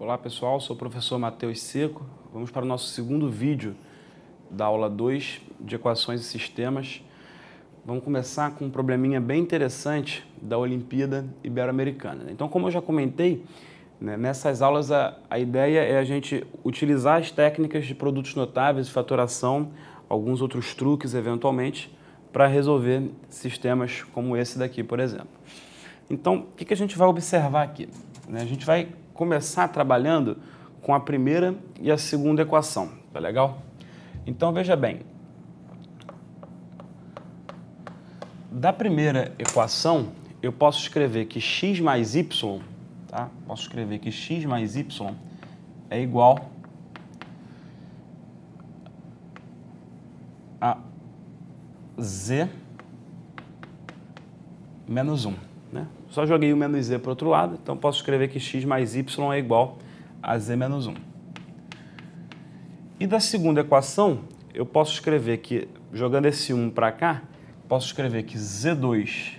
Olá pessoal, sou o professor Matheus Seco. Vamos para o nosso segundo vídeo da aula 2 de equações e sistemas. Vamos começar com um probleminha bem interessante da Olimpíada Ibero-Americana. Então, como eu já comentei, né, nessas aulas a, a ideia é a gente utilizar as técnicas de produtos notáveis, fatoração, faturação, alguns outros truques eventualmente, para resolver sistemas como esse daqui, por exemplo. Então, o que, que a gente vai observar aqui? Né, a gente vai começar trabalhando com a primeira e a segunda equação, tá legal? Então veja bem, da primeira equação eu posso escrever que x mais y, tá? Posso escrever que x mais y é igual a z menos 1. Né? Só joguei o menos z para o outro lado, então posso escrever que x mais y é igual a z menos 1. E da segunda equação, eu posso escrever que, jogando esse 1 para cá, posso escrever que z2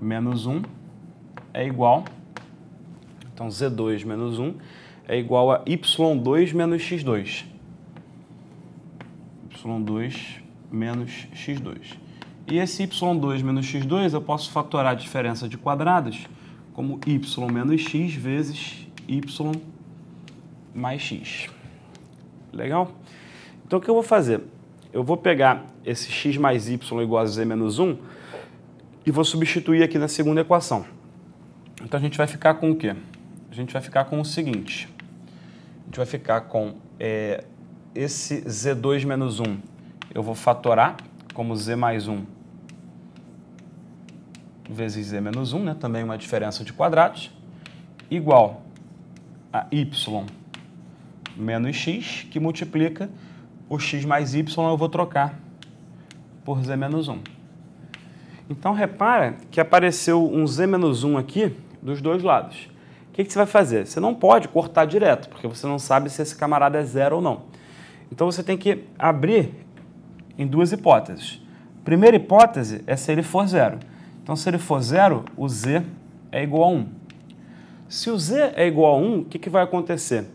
menos 1 é igual, então z2 menos 1 é igual a y2 menos x2. y2 menos x2. E esse y2 menos x2 eu posso fatorar a diferença de quadrados como y menos x vezes y mais x. Legal? Então o que eu vou fazer? Eu vou pegar esse x mais y igual a z menos 1 e vou substituir aqui na segunda equação. Então a gente vai ficar com o quê? A gente vai ficar com o seguinte. A gente vai ficar com é, esse z2 menos 1. Eu vou fatorar como z mais 1 vezes z menos 1, né, também uma diferença de quadrados, igual a y menos x, que multiplica o x mais y, eu vou trocar por z menos 1. Então, repara que apareceu um z menos 1 aqui dos dois lados. O que, que você vai fazer? Você não pode cortar direto, porque você não sabe se esse camarada é zero ou não. Então, você tem que abrir em duas hipóteses. Primeira hipótese é se ele for zero. Então, se ele for zero, o z é igual a 1. Se o z é igual a 1, o que, que vai acontecer?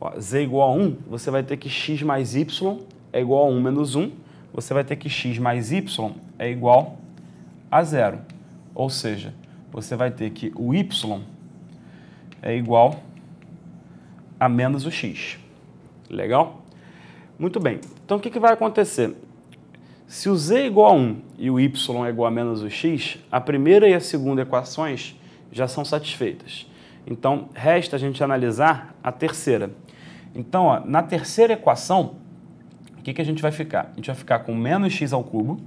Ó, z igual a 1, você vai ter que x mais y é igual a 1 menos 1. Você vai ter que x mais y é igual a zero. Ou seja, você vai ter que o y é igual a menos o x. Legal? Muito bem. Então, o que, que vai acontecer? Se o z é igual a 1 e o y é igual a menos o x, a primeira e a segunda equações já são satisfeitas. Então, resta a gente analisar a terceira. Então, ó, na terceira equação, o que, que a gente vai ficar? A gente vai ficar com menos x ao cubo,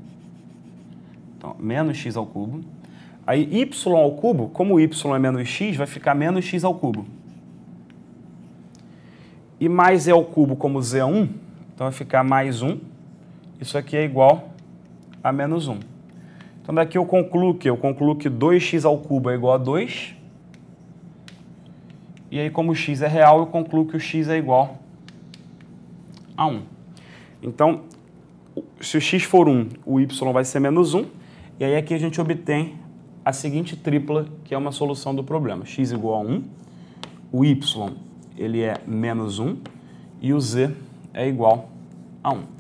então, menos x ao cubo. Aí, y ao cubo, como y é menos x, vai ficar menos x ao cubo. E mais e é ao cubo como z é 1, então vai ficar mais 1 isso aqui é igual a menos 1. Então daqui eu concluo que eu concluo que 2x ao cubo é igual a 2. E aí como x é real, eu concluo que o x é igual a 1. Então, se o x for 1, o y vai ser menos 1. E aí aqui a gente obtém a seguinte tripla, que é uma solução do problema. x igual a 1, o y ele é menos 1 e o z é igual a 1.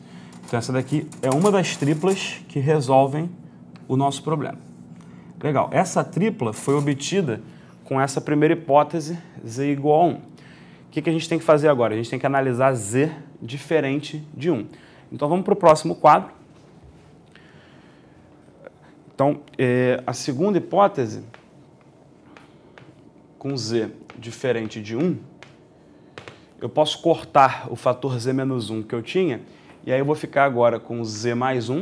Então essa daqui é uma das triplas que resolvem o nosso problema. Legal, essa tripla foi obtida com essa primeira hipótese, z igual a 1. O que, a gente tem que fazer agora? A gente tem que analisar z diferente de 1. Então vamos para o próximo quadro. Então, é, a segunda hipótese, com z diferente de 1, eu posso cortar o fator z menos 1 que eu tinha e aí eu vou ficar agora com z mais 1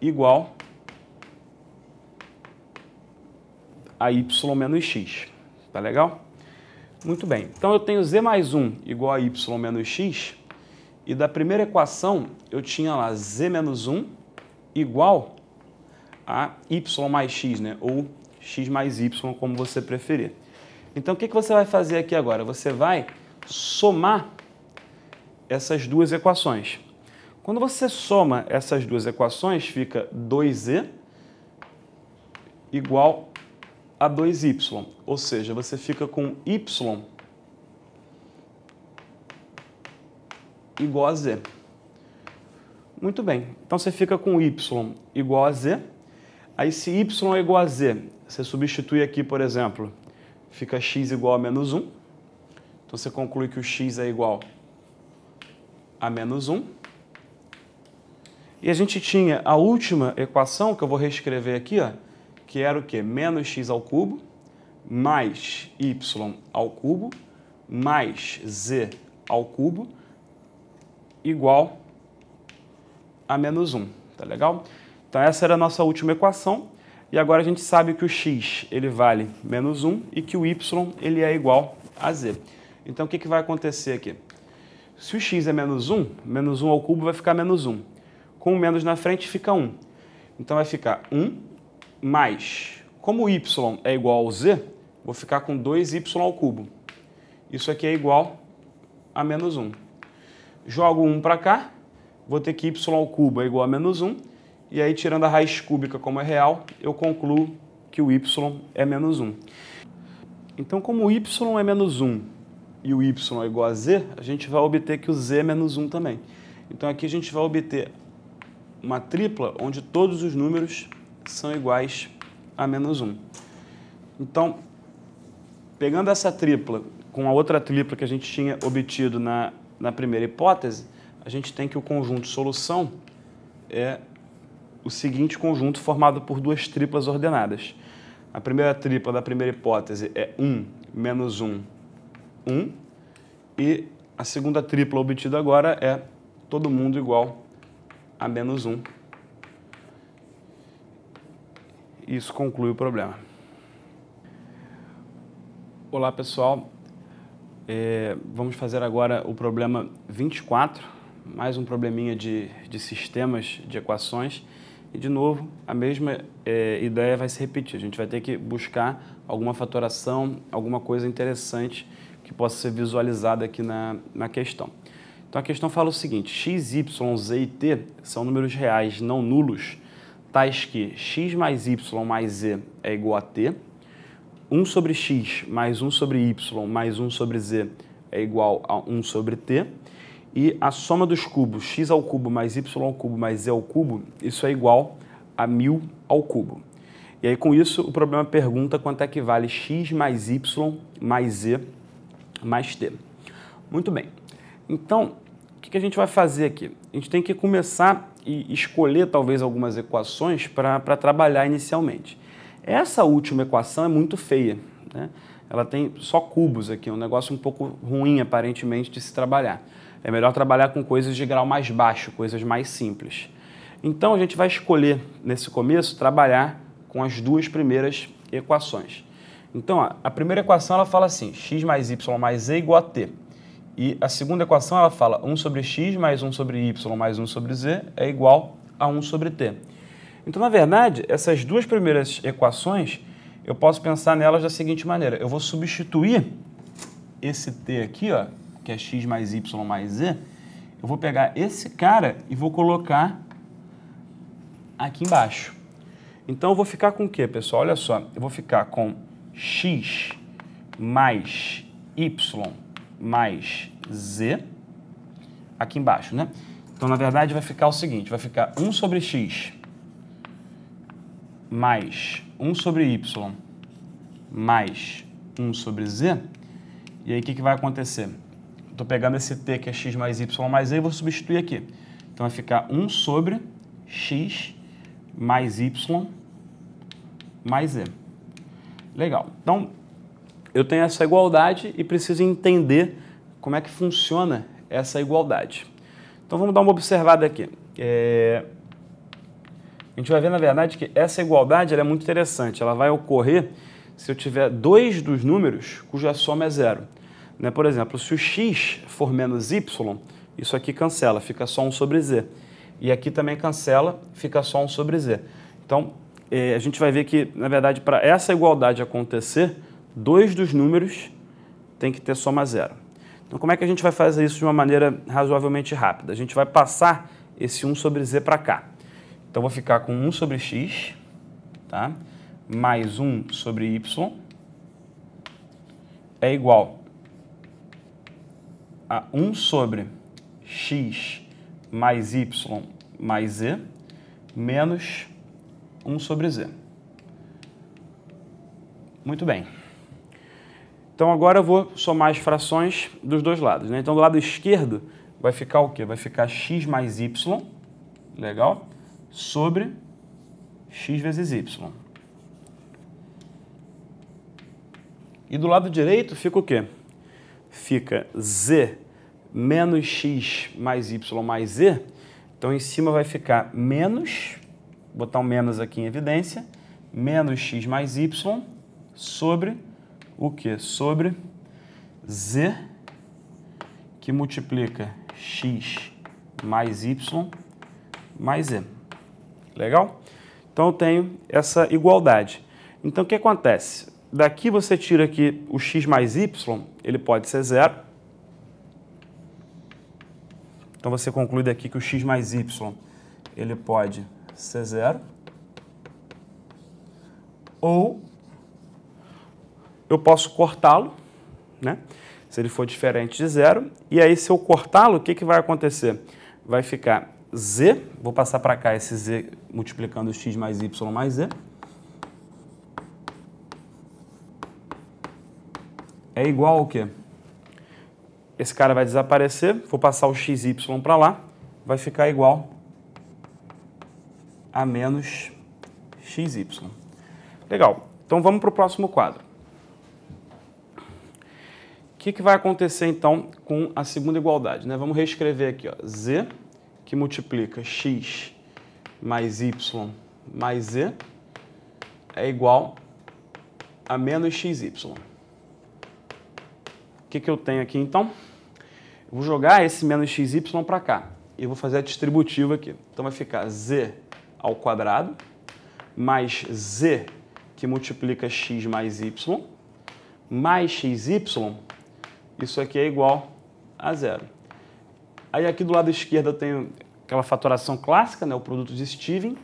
igual a y menos x. Tá legal? Muito bem. Então eu tenho z mais 1 igual a y menos x. E da primeira equação eu tinha lá z menos 1 igual a y mais x, né? Ou x mais y, como você preferir. Então o que, que você vai fazer aqui agora? Você vai somar essas duas equações. Quando você soma essas duas equações, fica 2e igual a 2y, ou seja, você fica com y igual a z. Muito bem, então você fica com y igual a z, aí se y é igual a z, você substitui aqui, por exemplo, fica x igual a menos 1, então você conclui que o x é igual a a menos 1. E a gente tinha a última equação, que eu vou reescrever aqui, ó, que era o quê? Menos x ao cubo mais y ao cubo mais z ao cubo igual a menos 1, tá legal? Então essa era a nossa última equação e agora a gente sabe que o x ele vale menos 1 e que o y ele é igual a z. Então o que, que vai acontecer aqui? Se o x é menos 1, menos 1 ao cubo vai ficar menos 1. Com o menos na frente fica 1. Então vai ficar 1 mais... Como o y é igual ao z, vou ficar com 2y ao cubo. Isso aqui é igual a menos 1. Jogo 1 para cá, vou ter que y ao cubo é igual a menos 1. E aí, tirando a raiz cúbica como é real, eu concluo que o y é menos 1. Então, como o y é menos 1 e o y é igual a z, a gente vai obter que o z é menos 1 também. Então aqui a gente vai obter uma tripla onde todos os números são iguais a menos 1. Então, pegando essa tripla com a outra tripla que a gente tinha obtido na, na primeira hipótese, a gente tem que o conjunto solução é o seguinte conjunto formado por duas triplas ordenadas. A primeira tripla da primeira hipótese é 1 menos 1 1. E a segunda tripla obtida agora é todo mundo igual a menos 1. Isso conclui o problema. Olá, pessoal. É, vamos fazer agora o problema 24, mais um probleminha de, de sistemas de equações. E, de novo, a mesma é, ideia vai se repetir. A gente vai ter que buscar alguma fatoração, alguma coisa interessante que possa ser visualizada aqui na, na questão. Então a questão fala o seguinte: x, y, z e t são números reais não nulos, tais que x mais y mais z é igual a t, 1 sobre x mais 1 sobre y mais 1 sobre z é igual a 1 sobre t, e a soma dos cubos x ao cubo mais y ao cubo mais z ao cubo, isso é igual a 1000 ao cubo. E aí com isso o problema pergunta quanto é que vale x mais y mais z mais T. Muito bem. Então, o que, a gente vai fazer aqui? A gente tem que começar e escolher talvez algumas equações para trabalhar inicialmente. Essa última equação é muito feia. Né? Ela tem só cubos aqui, é um negócio um pouco ruim aparentemente de se trabalhar. É melhor trabalhar com coisas de grau mais baixo, coisas mais simples. Então a gente vai escolher nesse começo trabalhar com as duas primeiras equações. Então, a primeira equação ela fala assim, x mais y mais z igual a t. E a segunda equação ela fala 1 sobre x mais 1 sobre y mais 1 sobre z é igual a 1 sobre t. Então, na verdade, essas duas primeiras equações, eu posso pensar nelas da seguinte maneira. Eu vou substituir esse t aqui, ó, que é x mais y mais z, eu vou pegar esse cara e vou colocar aqui embaixo. Então, eu vou ficar com o quê, pessoal? Olha só, eu vou ficar com x mais y mais z aqui embaixo, né? Então, na verdade, vai ficar o seguinte, vai ficar 1 sobre x mais 1 sobre y mais 1 sobre z. E aí, o que, que vai acontecer? Estou pegando esse t, que é x mais y mais z, e vou substituir aqui. Então, vai ficar 1 sobre x mais y mais z. Legal. Então, eu tenho essa igualdade e preciso entender como é que funciona essa igualdade. Então, vamos dar uma observada aqui. É... A gente vai ver, na verdade, que essa igualdade é muito interessante. Ela vai ocorrer se eu tiver dois dos números cuja soma é zero. Né? Por exemplo, se o x for menos y, isso aqui cancela, fica só 1 sobre z. E aqui também cancela, fica só 1 sobre z. Então, é, a gente vai ver que, na verdade, para essa igualdade acontecer, dois dos números tem que ter soma zero. Então, como é que a gente vai fazer isso de uma maneira razoavelmente rápida? A gente vai passar esse 1 sobre z para cá. Então, vou ficar com 1 sobre x, tá? mais 1 sobre y, é igual a 1 sobre x mais y mais z, menos 1 sobre z. Muito bem. Então agora eu vou somar as frações dos dois lados. Né? Então do lado esquerdo vai ficar o quê? Vai ficar x mais y, legal, sobre x vezes y. E do lado direito fica o quê? Fica z menos x mais y mais z. Então em cima vai ficar menos botar um menos aqui em evidência, menos x mais y sobre o que? Sobre z que multiplica x mais y mais z. Legal? Então eu tenho essa igualdade. Então o que acontece? Daqui você tira aqui o x mais y, ele pode ser zero. Então você conclui daqui que o x mais y ele pode C0. Ou eu posso cortá-lo, né? se ele for diferente de zero. E aí, se eu cortá-lo, o que, que vai acontecer? Vai ficar z, vou passar para cá esse z multiplicando x mais y mais z, é igual ao quê? Esse cara vai desaparecer, vou passar o xy para lá, vai ficar igual a menos xy. Legal, então vamos para o próximo quadro. O que, que vai acontecer então com a segunda igualdade? Né? Vamos reescrever aqui, ó, z que multiplica x mais y mais z é igual a menos xy. O que, que eu tenho aqui então? Eu vou jogar esse menos xy para cá e vou fazer a distributiva aqui. Então vai ficar z ao quadrado, mais z, que multiplica x mais y, mais xy, isso aqui é igual a zero. Aí aqui do lado esquerdo eu tenho aquela fatoração clássica, né, o produto de Steven,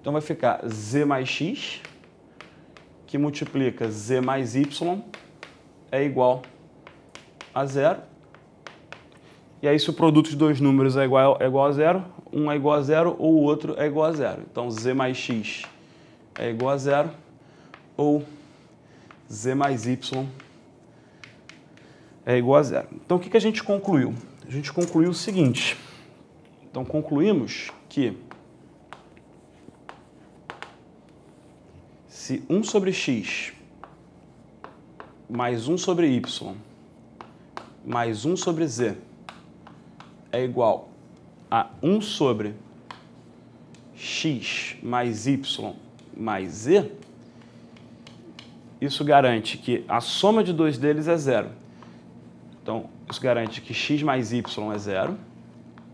então vai ficar z mais x, que multiplica z mais y, é igual a zero. E aí, se o produto de dois números é igual, é igual a zero, um é igual a zero ou o outro é igual a zero. Então, z mais x é igual a zero ou z mais y é igual a zero. Então, o que, que a gente concluiu? A gente concluiu o seguinte. Então, concluímos que se 1 sobre x mais 1 sobre y mais 1 sobre z é igual a 1 sobre x mais y mais z, isso garante que a soma de dois deles é zero. Então, isso garante que x mais y é zero,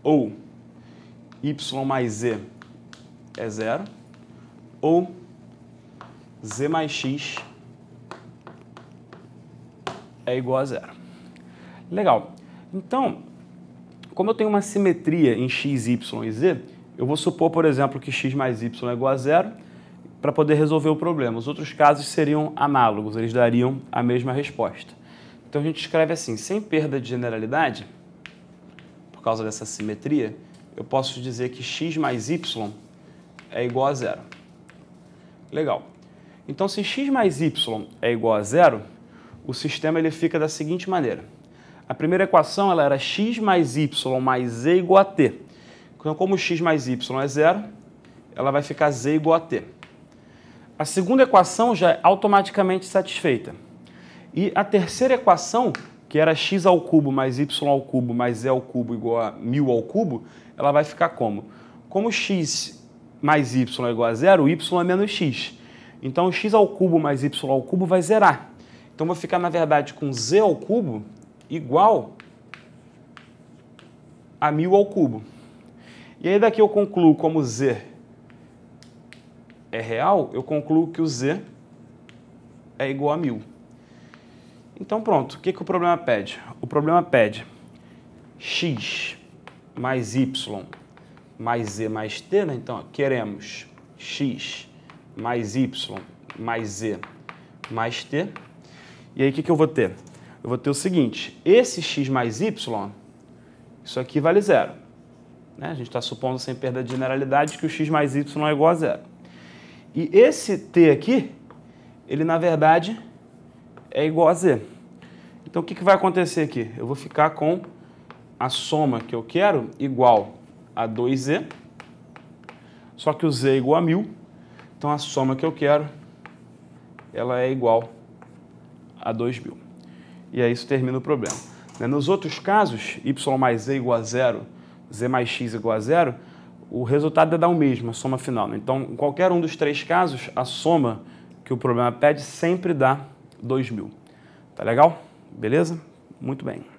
ou y mais z é zero, ou z mais x é igual a zero. Legal. Então, como eu tenho uma simetria em x, y e z, eu vou supor, por exemplo, que x mais y é igual a zero para poder resolver o problema. Os outros casos seriam análogos, eles dariam a mesma resposta. Então a gente escreve assim, sem perda de generalidade, por causa dessa simetria, eu posso dizer que x mais y é igual a zero. Legal. Então se x mais y é igual a zero, o sistema ele fica da seguinte maneira. A primeira equação ela era x mais y mais z igual a t. Então, como x mais y é zero, ela vai ficar z igual a t. A segunda equação já é automaticamente satisfeita. E a terceira equação, que era x ao cubo mais y ao cubo mais z ao cubo igual a mil ao cubo, ela vai ficar como? Como x mais y é igual a zero, y é menos x. Então, x ao cubo mais y ao cubo vai zerar. Então, vou ficar, na verdade, com z ao cubo, igual a mil ao cubo. E aí daqui eu concluo como z é real, eu concluo que o z é igual a mil. Então pronto, o que, que o problema pede? O problema pede x mais y mais z mais t, né? então queremos x mais y mais z mais t. E aí o que, que eu vou ter? eu vou ter o seguinte, esse x mais y, isso aqui vale zero. Né? A gente está supondo, sem perda de generalidade, que o x mais y é igual a zero. E esse t aqui, ele na verdade é igual a z. Então o que, que vai acontecer aqui? Eu vou ficar com a soma que eu quero igual a 2z, só que o z é igual a 1.000, então a soma que eu quero ela é igual a 2.000 e aí isso termina o problema. Né? Nos outros casos, y mais z igual a zero, z mais x igual a zero, o resultado é dar o mesmo, a soma final. Né? Então, em qualquer um dos três casos, a soma que o problema pede sempre dá 2.000. Tá legal? Beleza? Muito bem.